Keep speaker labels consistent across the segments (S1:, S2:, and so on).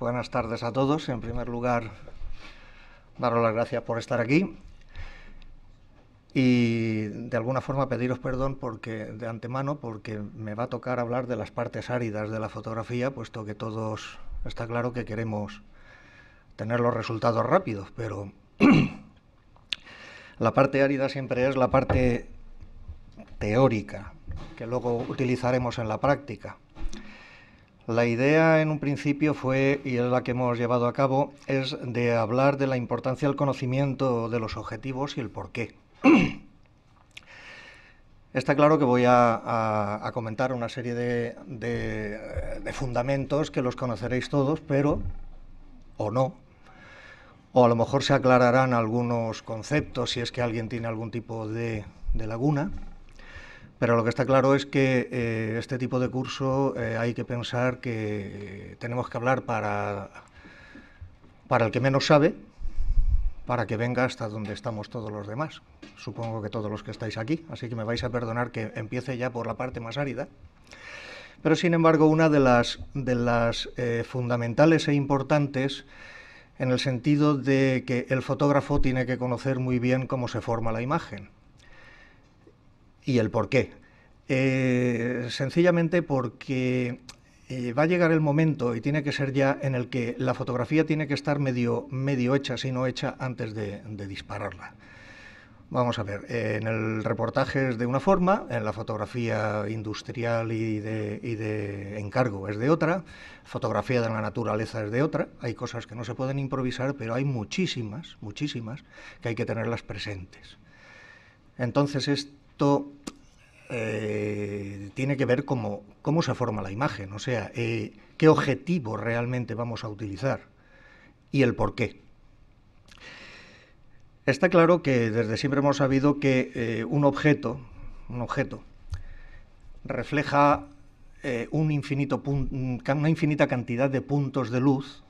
S1: Buenas tardes a todos. En primer lugar, daros las gracias por estar aquí y de alguna forma pediros perdón porque de antemano porque me va a tocar hablar de las partes áridas de la fotografía, puesto que todos está claro que queremos tener los resultados rápidos, pero la parte árida siempre es la parte teórica que luego utilizaremos en la práctica. La idea en un principio fue, y es la que hemos llevado a cabo, es de hablar de la importancia del conocimiento de los objetivos y el por qué. Está claro que voy a, comentar una serie de, fundamentos que los conoceréis todos, pero, o no, o a lo mejor se aclararán algunos conceptos si es que alguien tiene algún tipo de laguna. Pero lo que está claro es que eh, este tipo de curso eh, hay que pensar que tenemos que hablar para, el que menos sabe, para que venga hasta donde estamos todos los demás. Supongo que todos los que estáis aquí, así que me vais a perdonar que empiece ya por la parte más árida. Pero sin embargo, una de las, de las eh, fundamentales e importantes en el sentido de que el fotógrafo tiene que conocer muy bien cómo se forma la imagen ¿Y el por qué? Eh, sencillamente porque eh, va a llegar el momento y tiene que ser ya en el que la fotografía tiene que estar medio, medio hecha, si no hecha, antes de, dispararla. Vamos a ver, eh, en el reportaje es de una forma, en la fotografía industrial y de, y de, encargo es de otra, fotografía de la naturaleza es de otra, hay cosas que no se pueden improvisar, pero hay muchísimas, muchísimas, que hay que tenerlas presentes. Entonces es eh, tiene que ver cómo, cómo se forma la imagen, o sea, eh, qué objetivo realmente vamos a utilizar y el por qué. Está claro que desde siempre hemos sabido que eh, un objeto, un objeto, refleja una infinita cantidad de puntos de luz,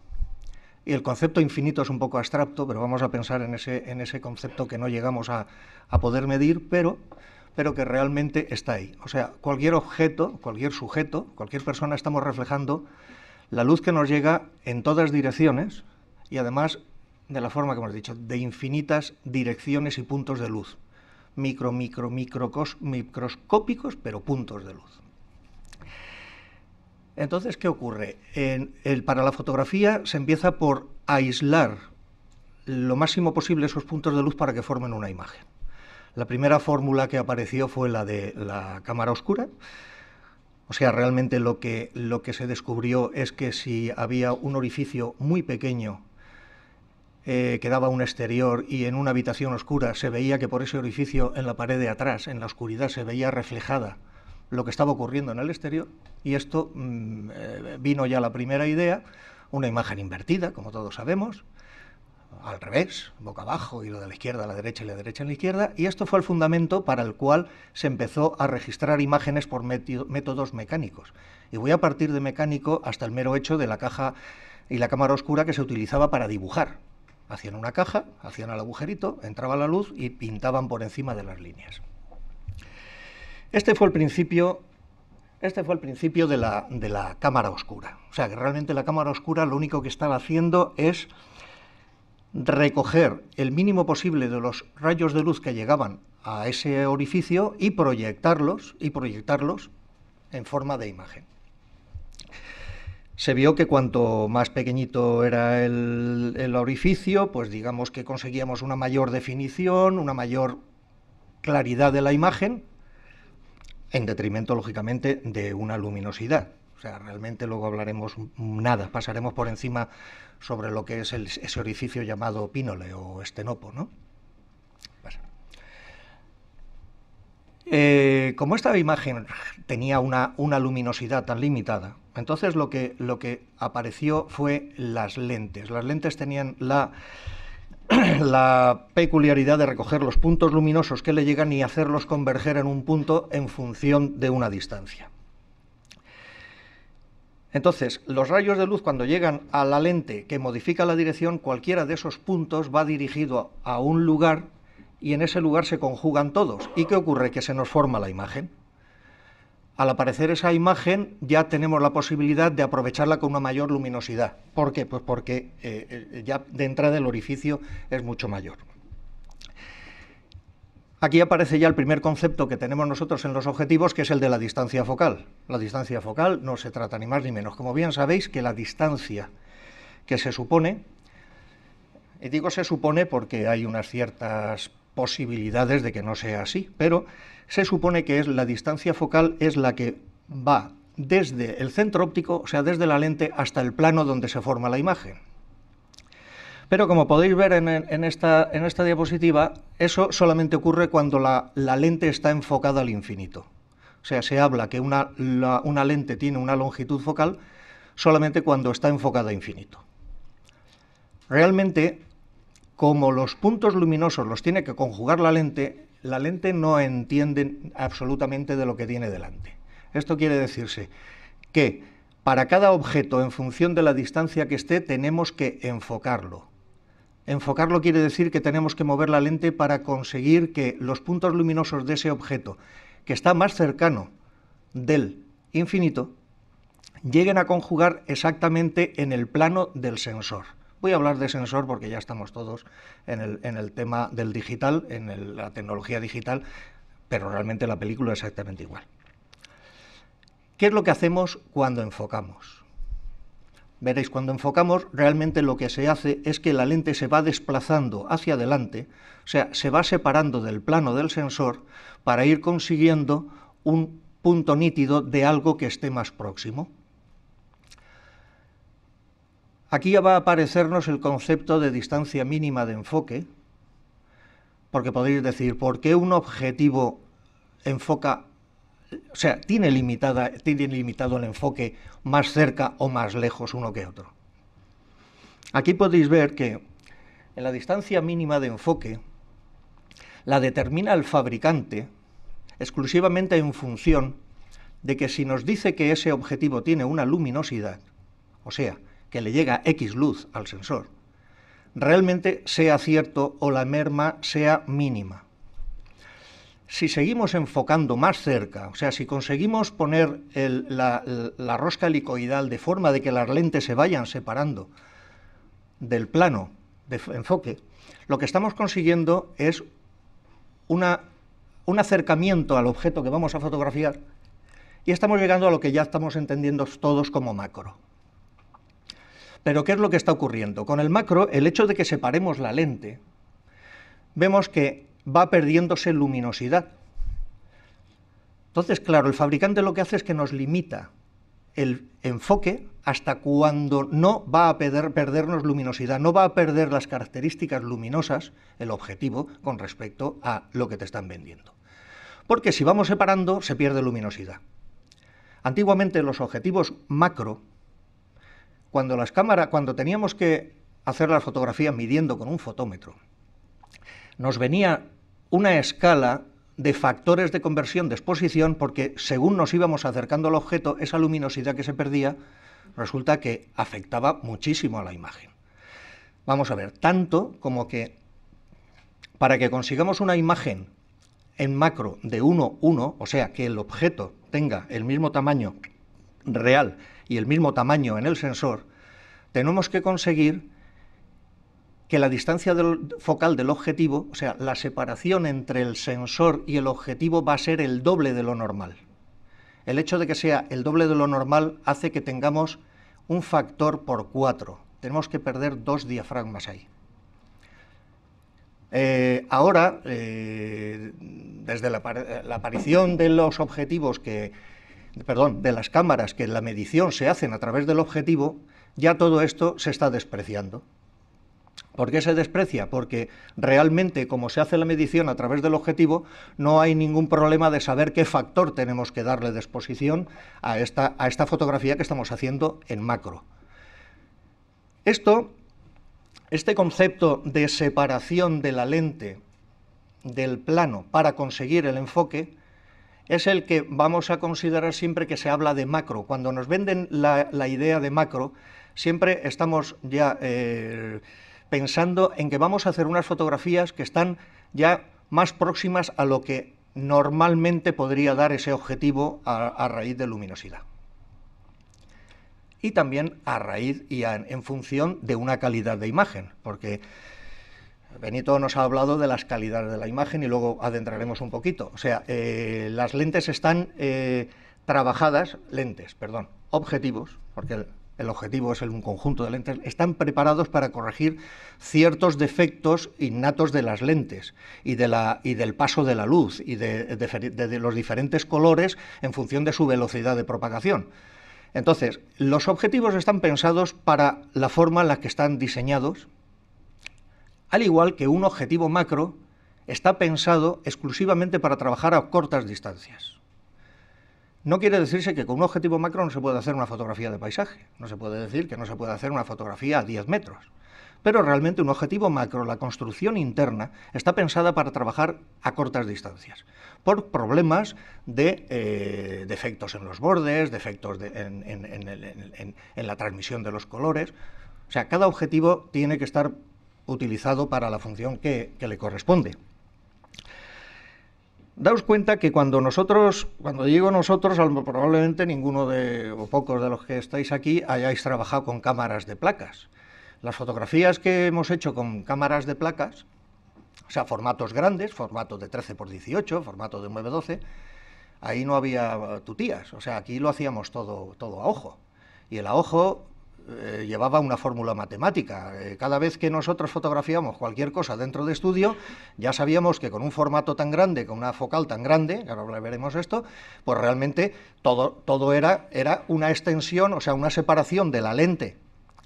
S1: y el concepto infinito es un poco abstracto, pero vamos a pensar en ese, en ese concepto que no llegamos a, a poder medir, pero pero que realmente está ahí. O sea, cualquier objeto, cualquier sujeto, cualquier persona estamos reflejando la luz que nos llega en todas direcciones y además de la forma que hemos dicho, de infinitas direcciones y puntos de luz. Micro, micro, microscópicos, pero puntos de luz. Entonces, ¿qué ocurre? En el, para la fotografía se empieza por aislar lo máximo posible esos puntos de luz para que formen una imagen. La primera fórmula que apareció fue la de la cámara oscura. O sea, realmente lo que, lo que se descubrió es que si había un orificio muy pequeño eh, que daba un exterior y en una habitación oscura se veía que por ese orificio en la pared de atrás, en la oscuridad, se veía reflejada lo que estaba ocurriendo en el exterior y esto mm, eh, vino ya la primera idea, una imagen invertida, como todos sabemos, al revés, boca abajo, y lo de la izquierda a la derecha y la derecha a la izquierda, y esto fue el fundamento para el cual se empezó a registrar imágenes por métodos mecánicos. Y voy a partir de mecánico hasta el mero hecho de la caja y la cámara oscura que se utilizaba para dibujar. Hacían una caja, hacían el agujerito, entraba la luz y pintaban por encima de las líneas. Este fue el principio este fue el principio de la, de la cámara oscura. O sea, que realmente la cámara oscura lo único que estaba haciendo es recoger el mínimo posible de los rayos de luz que llegaban a ese orificio y proyectarlos, y proyectarlos en forma de imagen. Se vio que cuanto más pequeñito era el, el orificio, pues digamos que conseguíamos una mayor definición, una mayor claridad de la imagen, en detrimento, lógicamente, de una luminosidad. O sea, realmente luego hablaremos nada, pasaremos por encima sobre lo que es ese orificio llamado pínole o estenopo, ¿no? Eh, como esta imagen tenía una, luminosidad tan limitada, entonces lo que, lo que apareció fue las lentes. Las lentes tenían la peculiaridad de recoger los puntos luminosos que le llegan y hacerlos converger en un punto en función de una distancia. Entonces, los rayos de luz cuando llegan a la lente que modifica la dirección, cualquiera de esos puntos va dirigido a un lugar y en ese lugar se conjugan todos. ¿Y qué ocurre? Que se nos forma la imagen. Al aparecer esa imagen ya tenemos la posibilidad de aprovecharla con una mayor luminosidad. ¿Por qué? Pues porque eh, eh, ya de entrada el orificio es mucho mayor. Aquí aparece ya el primer concepto que tenemos nosotros en los objetivos, que es el de la distancia focal. La distancia focal no se trata ni más ni menos, como bien sabéis, que la distancia que se supone, y digo se supone porque hay unas ciertas posibilidades de que no sea así, pero se supone que es la distancia focal es la que va desde el centro óptico, o sea, desde la lente hasta el plano donde se forma la imagen. Pero como podéis ver en, esta, diapositiva, eso solamente ocurre cuando la, lente está enfocada al infinito. O sea, se habla que una, una lente tiene una longitud focal solamente cuando está enfocada a infinito. Realmente, como los puntos luminosos los tiene que conjugar la lente, la lente no entiende absolutamente de lo que tiene delante. Esto quiere decirse que para cada objeto, en función de la distancia que esté, tenemos que enfocarlo. Enfocarlo quiere decir que tenemos que mover la lente para conseguir que los puntos luminosos de ese objeto, que está más cercano del infinito, lleguen a conjugar exactamente en el plano del sensor. Voy a hablar de sensor porque ya estamos todos en el, tema del digital, en la tecnología digital, pero realmente la película es exactamente igual. ¿Qué es lo que hacemos cuando enfocamos? Veréis, cuando enfocamos, realmente lo que se hace es que la lente se va desplazando hacia adelante, o sea, se va separando del plano del sensor para ir consiguiendo un punto nítido de algo que esté más próximo. Aquí ya va a aparecernos el concepto de distancia mínima de enfoque, porque podéis decir, ¿por qué un objetivo enfoca o sea, tiene, limitada, tiene limitado el enfoque más cerca o más lejos uno que otro. Aquí podéis ver que en la distancia mínima de enfoque la determina el fabricante exclusivamente en función de que si nos dice que ese objetivo tiene una luminosidad, o sea, que le llega X luz al sensor, realmente sea cierto o la merma sea mínima si seguimos enfocando más cerca, o sea, si conseguimos poner la, rosca helicoidal de forma de que las lentes se vayan separando del plano de enfoque, lo que estamos consiguiendo es un acercamiento al objeto que vamos a fotografiar y estamos llegando a lo que ya estamos entendiendo todos como macro. Pero ¿qué es lo que está ocurriendo? Con el macro, el hecho de que separemos la lente, vemos que va perdiéndose luminosidad. Entonces, claro, el fabricante lo que hace es que nos limita el enfoque hasta cuando no va a perder, perdernos luminosidad, no va a perder las características luminosas, el objetivo, con respecto a lo que te están vendiendo. Porque si vamos separando, se pierde luminosidad. Antiguamente los objetivos macro, cuando las cámaras, cuando teníamos que hacer la fotografía midiendo con un fotómetro, nos venía una escala de factores de conversión de exposición, porque según nos íbamos acercando al objeto, esa luminosidad que se perdía resulta que afectaba muchísimo a la imagen. Vamos a ver, tanto como que para que consigamos una imagen en macro de 1, 1, o sea, que el objeto tenga el mismo tamaño real y el mismo tamaño en el sensor, tenemos que conseguir que la distancia del, focal del objetivo, o sea, la separación entre el sensor y el objetivo va a ser el doble de lo normal. El hecho de que sea el doble de lo normal hace que tengamos un factor por cuatro. Tenemos que perder dos diafragmas ahí. Eh, ahora, eh, desde la, aparición de los objetivos que, perdón, de las cámaras que la medición se hacen a través del objetivo, ya todo esto se está despreciando. ¿Por qué se desprecia? Porque realmente, como se hace la medición a través del objetivo, no hay ningún problema de saber qué factor tenemos que darle disposición a esta, a esta fotografía que estamos haciendo en macro. Esto, este concepto de separación de la lente del plano para conseguir el enfoque, es el que vamos a considerar siempre que se habla de macro. Cuando nos venden la, la idea de macro, siempre estamos ya... Eh, pensando en que vamos a hacer unas fotografías que están ya más próximas a lo que normalmente podría dar ese objetivo a, raíz de luminosidad. Y también a raíz y en función de una calidad de imagen, porque Benito nos ha hablado de las calidades de la imagen y luego adentraremos un poquito. O sea, eh, las lentes están eh, trabajadas, lentes, perdón, objetivos, porque el objetivo es un conjunto de lentes, están preparados para corregir ciertos defectos innatos de las lentes y, del paso de la luz y de, los diferentes colores en función de su velocidad de propagación. Entonces, los objetivos están pensados para la forma en la que están diseñados, al igual que un objetivo macro está pensado exclusivamente para trabajar a cortas distancias. No quiere decirse que con un objetivo macro no se puede hacer una fotografía de paisaje, no se puede decir que no se puede hacer una fotografía a 10 metros, pero realmente un objetivo macro, la construcción interna, está pensada para trabajar a cortas distancias, por problemas de eh, defectos en los bordes, defectos en, la transmisión de los colores, o sea, cada objetivo tiene que estar utilizado para la función que le corresponde daos cuenta que cuando nosotros, cuando digo nosotros, probablemente ninguno de, o pocos de los que estáis aquí hayáis trabajado con cámaras de placas. Las fotografías que hemos hecho con cámaras de placas, o sea, formatos grandes, formatos de 13 x 18, formato de 9-12, x ahí no había tutías, o sea, aquí lo hacíamos todo, todo a ojo. Y el a ojo eh, llevaba una fórmula matemática. Eh, cada vez que nosotros fotografiamos cualquier cosa dentro de estudio, ya sabíamos que con un formato tan grande, con una focal tan grande, ahora veremos esto, pues realmente todo, todo era, era una extensión, o sea, una separación de la lente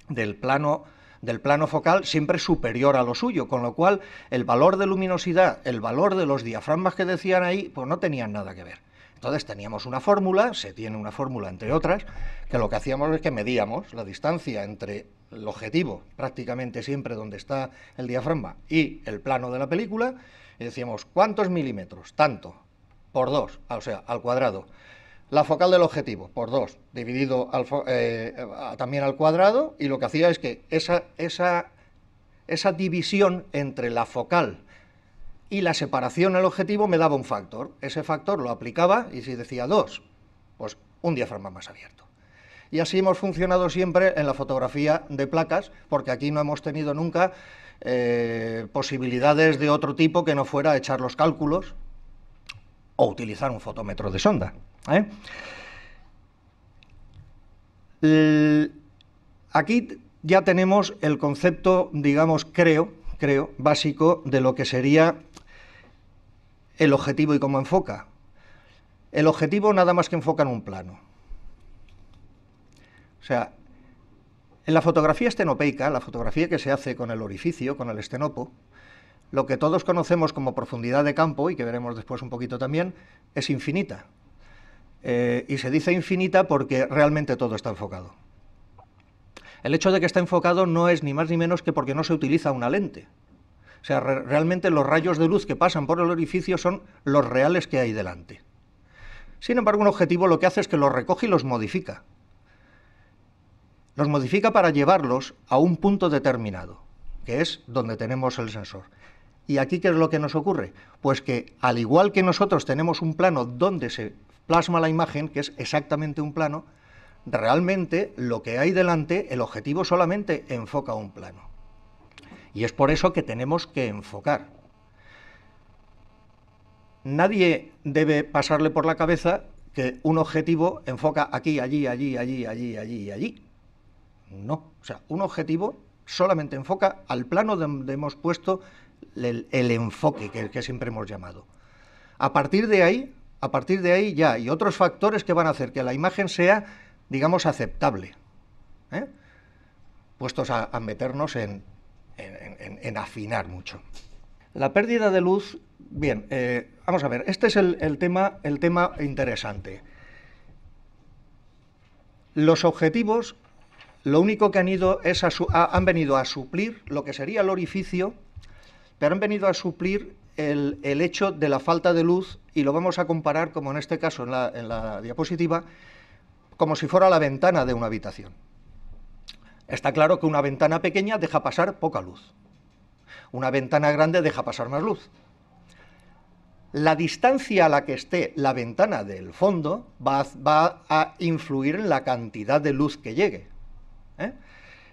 S1: del plano del plano focal siempre superior a lo suyo, con lo cual el valor de luminosidad, el valor de los diafragmas que decían ahí, pues no tenían nada que ver. Entonces teníamos una fórmula, se tiene una fórmula entre otras, que lo que hacíamos es que medíamos la distancia entre el objetivo, prácticamente siempre donde está el diafragma, y el plano de la película, y decíamos, ¿cuántos milímetros? Tanto, por dos, o sea, al cuadrado. La focal del objetivo, por dos, dividido eh, también al cuadrado, y lo que hacía es que esa, esa división entre la focal y la separación al objetivo me daba un factor. Ese factor lo aplicaba y si decía dos, pues un diafragma más abierto. Y así hemos funcionado siempre en la fotografía de placas, porque aquí no hemos tenido nunca eh, posibilidades de otro tipo que no fuera echar los cálculos o utilizar un fotómetro de sonda. ¿eh? aquí ya tenemos el concepto, digamos, creo, creo, básico de lo que sería el objetivo y cómo enfoca. El objetivo nada más que enfoca en un plano. O sea, en la fotografía estenopeica, la fotografía que se hace con el orificio, con el estenopo, lo que todos conocemos como profundidad de campo, y que veremos después un poquito también, es infinita. Eh, y se dice infinita porque realmente todo está enfocado. El hecho de que está enfocado no es ni más ni menos que porque no se utiliza una lente. O sea, realmente los rayos de luz que pasan por el orificio son los reales que hay delante. Sin embargo, un objetivo lo que hace es que los recoge y los modifica. Los modifica para llevarlos a un punto determinado, que es donde tenemos el sensor. ¿Y aquí qué es lo que nos ocurre? Pues que al igual que nosotros tenemos un plano donde se plasma la imagen, que es exactamente un plano, realmente lo que hay delante, el objetivo solamente enfoca un plano. Y es por eso que tenemos que enfocar. Nadie debe pasarle por la cabeza que un objetivo enfoca aquí, allí, allí, allí, allí, allí allí. No, o sea, un objetivo solamente enfoca al plano donde hemos puesto el, enfoque que, siempre hemos llamado. A partir de ahí, a partir de ahí ya y otros factores que van a hacer que la imagen sea, digamos, aceptable. ¿eh? Puestos a meternos en en, afinar mucho. La pérdida de luz, bien, eh, vamos a ver, este es el, tema, el tema interesante. Los objetivos lo único que han ido es han venido a suplir lo que sería el orificio, pero han venido a suplir el, hecho de la falta de luz y lo vamos a comparar, como en este caso en la diapositiva, como si fuera la ventana de una habitación. Está claro que una ventana pequeña deja pasar poca luz. Una ventana grande deja pasar más luz. La distancia a la que esté la ventana del fondo va a, influir en la cantidad de luz que llegue. ¿eh?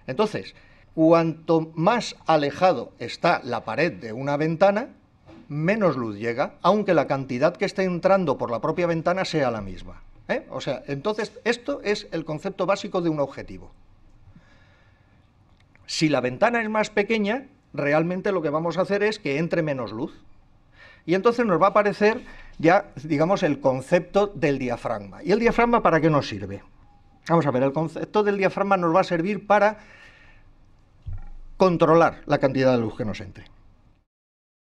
S1: Entonces, cuanto más alejado está la pared de una ventana, menos luz llega, aunque la cantidad que esté entrando por la propia ventana sea la misma. ¿eh? O sea, entonces esto es el concepto básico de un objetivo. Si la ventana es más pequeña, realmente lo que vamos a hacer es que entre menos luz. Y entonces nos va a aparecer ya, digamos, el concepto del diafragma. ¿Y el diafragma para qué nos sirve? Vamos a ver, el concepto del diafragma nos va a servir para controlar la cantidad de luz que nos entre.